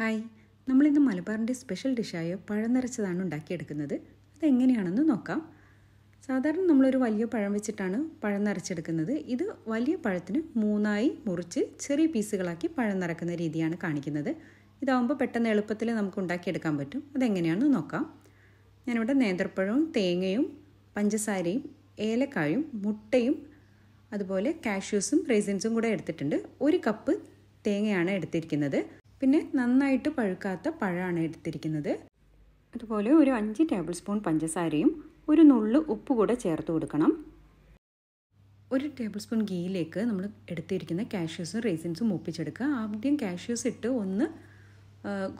hi നമ്മളിന്ന് മലബാറിൻ്റെ special ഡിഷായ പഴം നിറച്ചതാണ് ഉണ്ടാക്കിയെടുക്കുന്നത് എങ്ങനെയാണെന്ന് നോക്കാം സാധാരണ നമ്മളൊരു വലിയ പഴം വെച്ചിട്ടാണ് പഴം നിറച്ചെടുക്കുന്നത് ഇത് വലിയ പഴത്തിന് മൂന്നായി മുറിച്ച് ചെറിയ പീസുകളാക്കി പഴം നിറക്കുന്ന രീതിയാണ് കാണിക്കുന്നത് ഇതാവുമ്പോൾ പെട്ടെന്ന് എളുപ്പത്തിൽ നമുക്ക് ഉണ്ടാക്കിയെടുക്കാൻ പറ്റും അതെങ്ങനെയാണെന്ന് നോക്കാം ഞാനിവിടെ നേന്ത്രപ്പഴവും തേങ്ങയും പഞ്ചസാരയും ഏലക്കായും മുട്ടയും അതുപോലെ കാഷ്യൂസും റേസിൻസും കൂടെ എടുത്തിട്ടുണ്ട് ഒരു കപ്പ് തേങ്ങയാണ് എടുത്തിരിക്കുന്നത് പിന്നെ നന്നായിട്ട് പഴുക്കാത്ത പഴമാണ് എടുത്തിരിക്കുന്നത് അതുപോലെ ഒരു അഞ്ച് ടേബിൾ സ്പൂൺ പഞ്ചസാരയും ഒരു നുള്ളു ഉപ്പ് കൂടെ ചേർത്ത് കൊടുക്കണം ഒരു ടേബിൾ സ്പൂൺ ഗീയിലേക്ക് നമ്മൾ എടുത്തിരിക്കുന്ന കാഷ്യൂസും റേസിൻസും ഒപ്പിച്ചെടുക്കുക ആദ്യം കാഷ്യൂസ് ഇട്ട് ഒന്ന്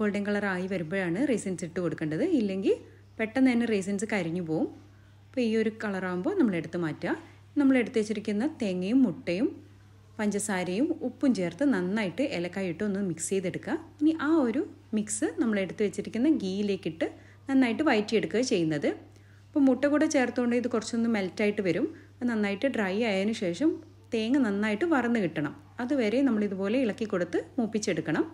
ഗോൾഡൻ കളർ ആയി വരുമ്പോഴാണ് റേസിൻസ് ഇട്ട് കൊടുക്കേണ്ടത് ഇല്ലെങ്കിൽ പെട്ടെന്ന് തന്നെ റേസിൻസ് കരിഞ്ഞു പോവും അപ്പോൾ ഈ ഒരു കളറാകുമ്പോൾ നമ്മൾ എടുത്ത് മാറ്റുക നമ്മൾ എടുത്ത് വെച്ചിരിക്കുന്ന തേങ്ങയും മുട്ടയും പഞ്ചസാരയും ഉപ്പും ചേർത്ത് നന്നായിട്ട് ഏലക്കായിട്ട് ഒന്ന് മിക്സ് ചെയ്തെടുക്കുക ഇനി ആ ഒരു മിക്സ് നമ്മൾ എടുത്തു വെച്ചിരിക്കുന്ന ഗീയിലേക്കിട്ട് നന്നായിട്ട് വയറ്റിയെടുക്കുക ചെയ്യുന്നത് അപ്പോൾ മുട്ട കൂടെ ചേർത്തുകൊണ്ട് ഇത് കുറച്ചൊന്ന് മെൽറ്റായിട്ട് വരും നന്നായിട്ട് ഡ്രൈ ആയതിനു ശേഷം തേങ്ങ നന്നായിട്ട് വറന്ന് കിട്ടണം അതുവരെ നമ്മൾ ഇതുപോലെ ഇളക്കി കൊടുത്ത് മൂപ്പിച്ചെടുക്കണം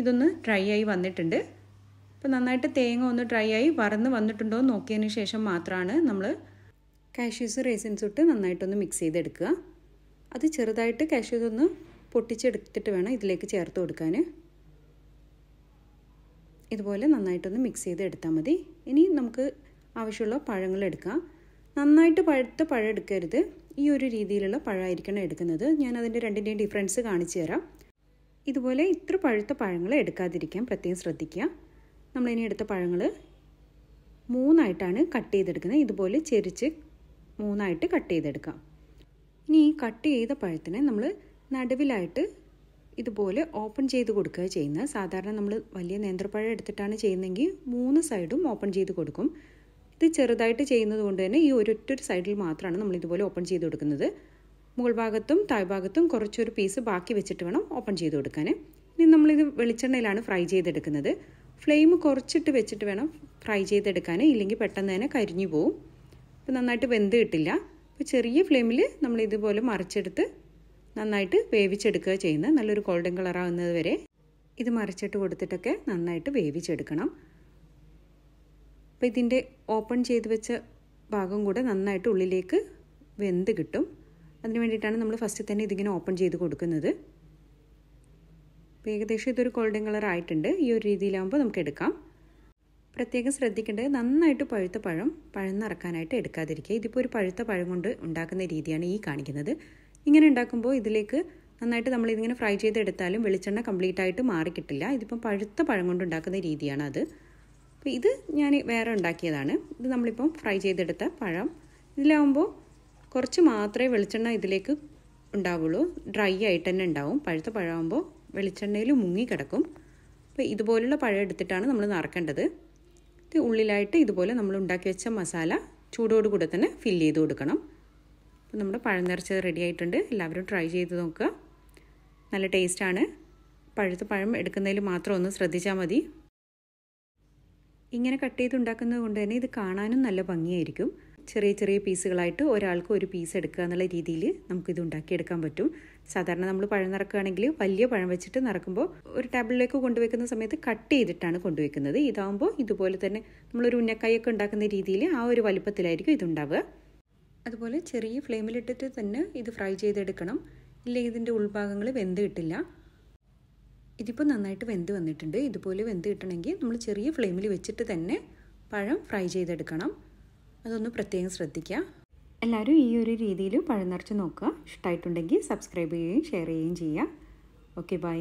ഇതൊന്ന് ഡ്രൈ ആയി വന്നിട്ടുണ്ട് അപ്പോൾ നന്നായിട്ട് തേങ്ങ ഒന്ന് ഡ്രൈ ആയി വറന്ന് വന്നിട്ടുണ്ടോ നോക്കിയതിന് ശേഷം മാത്രമാണ് നമ്മൾ കാഷ്യൂസ് റേസിൻസ് ഇട്ട് നന്നായിട്ടൊന്ന് മിക്സ് ചെയ്തെടുക്കുക അത് ചെറുതായിട്ട് കാഷ്യൂ ഒന്ന് പൊട്ടിച്ചെടുത്തിട്ട് വേണം ഇതിലേക്ക് ചേർത്ത് കൊടുക്കാൻ ഇതുപോലെ നന്നായിട്ടൊന്ന് മിക്സ് ചെയ്ത് എടുത്താൽ മതി ഇനി നമുക്ക് ആവശ്യമുള്ള പഴങ്ങൾ എടുക്കാം നന്നായിട്ട് പഴുത്ത പഴം എടുക്കരുത് ഈ ഒരു രീതിയിലുള്ള പഴമായിരിക്കണം എടുക്കുന്നത് ഞാൻ അതിൻ്റെ രണ്ടിൻ്റെയും ഡിഫറൻസ് കാണിച്ചു തരാം ഇതുപോലെ ഇത്ര പഴുത്ത പഴങ്ങൾ എടുക്കാതിരിക്കാൻ പ്രത്യേകം ശ്രദ്ധിക്കുക നമ്മളിനി എടുത്ത പഴങ്ങൾ മൂന്നായിട്ടാണ് കട്ട് ചെയ്തെടുക്കുന്നത് ഇതുപോലെ ചെരിച്ച് മൂന്നായിട്ട് കട്ട് ചെയ്തെടുക്കാം ഇനി ഈ കട്ട് ചെയ്ത പഴത്തിനെ നമ്മൾ നടുവിലായിട്ട് ഇതുപോലെ ഓപ്പൺ ചെയ്ത് കൊടുക്കുക ചെയ്യുന്നത് സാധാരണ നമ്മൾ വലിയ നേന്ത്രപ്പഴം എടുത്തിട്ടാണ് ചെയ്യുന്നതെങ്കിൽ മൂന്ന് സൈഡും ഓപ്പൺ ചെയ്ത് കൊടുക്കും ഇത് ചെറുതായിട്ട് ചെയ്യുന്നത് കൊണ്ട് തന്നെ ഈ ഒരൊറ്റൊരു സൈഡിൽ മാത്രമാണ് നമ്മൾ ഇതുപോലെ ഓപ്പൺ ചെയ്ത് കൊടുക്കുന്നത് മുകൾ ഭാഗത്തും താഴ്ഭാഗത്തും കുറച്ചൊരു പീസ് ബാക്കി വെച്ചിട്ട് വേണം ഓപ്പൺ ചെയ്ത് കൊടുക്കാൻ ഇനി നമ്മളിത് വെളിച്ചെണ്ണയിലാണ് ഫ്രൈ ചെയ്തെടുക്കുന്നത് ഫ്ലെയിം കുറച്ചിട്ട് വെച്ചിട്ട് വേണം ഫ്രൈ ചെയ്തെടുക്കാൻ ഇല്ലെങ്കിൽ പെട്ടെന്ന് തന്നെ കരിഞ്ഞു പോവും ഇപ്പം നന്നായിട്ട് വെന്ത് കിട്ടില്ല അപ്പോൾ ചെറിയ ഫ്ലെയിമിൽ നമ്മൾ ഇതുപോലെ മറിച്ചെടുത്ത് നന്നായിട്ട് വേവിച്ചെടുക്കുക ചെയ്യുന്നത് നല്ലൊരു ഗോൾഡൻ കളറാവുന്നത് വരെ ഇത് മറിച്ചിട്ട് കൊടുത്തിട്ടൊക്കെ നന്നായിട്ട് വേവിച്ചെടുക്കണം അപ്പോൾ ഇതിൻ്റെ ഓപ്പൺ ചെയ്ത് വെച്ച ഭാഗം കൂടെ നന്നായിട്ട് ഉള്ളിലേക്ക് വെന്ത് കിട്ടും അതിന് വേണ്ടിയിട്ടാണ് നമ്മൾ ഫസ്റ്റ് തന്നെ ഇതിങ്ങനെ ഓപ്പൺ ചെയ്ത് കൊടുക്കുന്നത് അപ്പോൾ ഏകദേശം ഇതൊരു ഗോൾഡൻ കളർ ആയിട്ടുണ്ട് ഈ ഒരു രീതിയിലാകുമ്പോൾ നമുക്ക് എടുക്കാം പ്രത്യേകം ശ്രദ്ധിക്കേണ്ടത് നന്നായിട്ട് പഴുത്ത പഴം പഴന്നിറക്കാനായിട്ട് എടുക്കാതിരിക്കുക ഇതിപ്പോൾ ഒരു പഴുത്ത പഴം കൊണ്ട് ഉണ്ടാക്കുന്ന രീതിയാണ് ഈ കാണിക്കുന്നത് ഇങ്ങനെ ഉണ്ടാക്കുമ്പോൾ ഇതിലേക്ക് നന്നായിട്ട് നമ്മൾ ഫ്രൈ ചെയ്തെടുത്താലും വെളിച്ചെണ്ണ കംപ്ലീറ്റ് ആയിട്ട് മാറിക്കിട്ടില്ല ഇതിപ്പം പഴുത്ത പഴം കൊണ്ട് ഉണ്ടാക്കുന്ന രീതിയാണ് അത് അപ്പോൾ ഇത് ഞാൻ വേറെ ഉണ്ടാക്കിയതാണ് ഇത് നമ്മളിപ്പം ഫ്രൈ ചെയ്തെടുത്ത പഴം ഇതിലാവുമ്പോൾ കുറച്ച് മാത്രമേ വെളിച്ചെണ്ണ ഇതിലേക്ക് ഉണ്ടാവുള്ളൂ ഡ്രൈ ആയിട്ട് തന്നെ ഉണ്ടാവും പഴുത്ത പഴമാകുമ്പോൾ വെളിച്ചെണ്ണയിൽ മുങ്ങി കിടക്കും അപ്പോൾ ഇതുപോലുള്ള പഴം എടുത്തിട്ടാണ് നമ്മൾ നറക്കേണ്ടത് ഇത് ഉള്ളിലായിട്ട് ഇതുപോലെ നമ്മൾ ഉണ്ടാക്കി വെച്ച മസാല ചൂടോടുകൂടെ തന്നെ ഫില്ല് ചെയ്ത് കൊടുക്കണം അപ്പം നമ്മുടെ പഴം നിറച്ചത് റെഡി ആയിട്ടുണ്ട് എല്ലാവരും ട്രൈ ചെയ്ത് നോക്കുക നല്ല ടേസ്റ്റാണ് പഴുത്ത പഴം എടുക്കുന്നതിൽ മാത്രം ഒന്ന് ശ്രദ്ധിച്ചാൽ മതി ഇങ്ങനെ കട്ട് ഉണ്ടാക്കുന്നത് കൊണ്ട് തന്നെ ഇത് കാണാനും നല്ല ഭംഗിയായിരിക്കും ചെറിയ ചെറിയ പീസുകളായിട്ട് ഒരാൾക്ക് ഒരു പീസ് എടുക്കുക എന്നുള്ള രീതിയിൽ നമുക്കിത് ഉണ്ടാക്കിയെടുക്കാൻ പറ്റും സാധാരണ നമ്മൾ പഴം നിറക്കുകയാണെങ്കിൽ വലിയ പഴം വെച്ചിട്ട് നിറക്കുമ്പോൾ ഒരു ടേബിളിലേക്ക് കൊണ്ടുവയ്ക്കുന്ന സമയത്ത് കട്ട് ചെയ്തിട്ടാണ് കൊണ്ടുവയ്ക്കുന്നത് ഇതാകുമ്പോൾ ഇതുപോലെ തന്നെ നമ്മളൊരു ഉന്നക്കായൊക്കെ ഉണ്ടാക്കുന്ന രീതിയിൽ ആ ഒരു വലിപ്പത്തിലായിരിക്കും ഇതുണ്ടാവുക അതുപോലെ ചെറിയ ഫ്ലെയിമിലിട്ടിട്ട് തന്നെ ഇത് ഫ്രൈ ചെയ്തെടുക്കണം ഇല്ലെങ്കിൽ ഇതിൻ്റെ ഉൾഭാഗങ്ങൾ വെന്ത് കിട്ടില്ല ഇതിപ്പോൾ നന്നായിട്ട് വെന്ത് വന്നിട്ടുണ്ട് ഇതുപോലെ വെന്ത് കിട്ടണമെങ്കിൽ നമ്മൾ ചെറിയ ഫ്ലെയിമിൽ വെച്ചിട്ട് തന്നെ പഴം ഫ്രൈ ചെയ്തെടുക്കണം അതൊന്ന് പ്രത്യേകം ശ്രദ്ധിക്കുക എല്ലാവരും ഈ ഒരു രീതിയിൽ പഴം നിറച്ച് നോക്കുക ഇഷ്ടമായിട്ടുണ്ടെങ്കിൽ സബ്സ്ക്രൈബ് ചെയ്യുകയും ഷെയർ ചെയ്യുകയും ചെയ്യുക ഓക്കെ ബൈ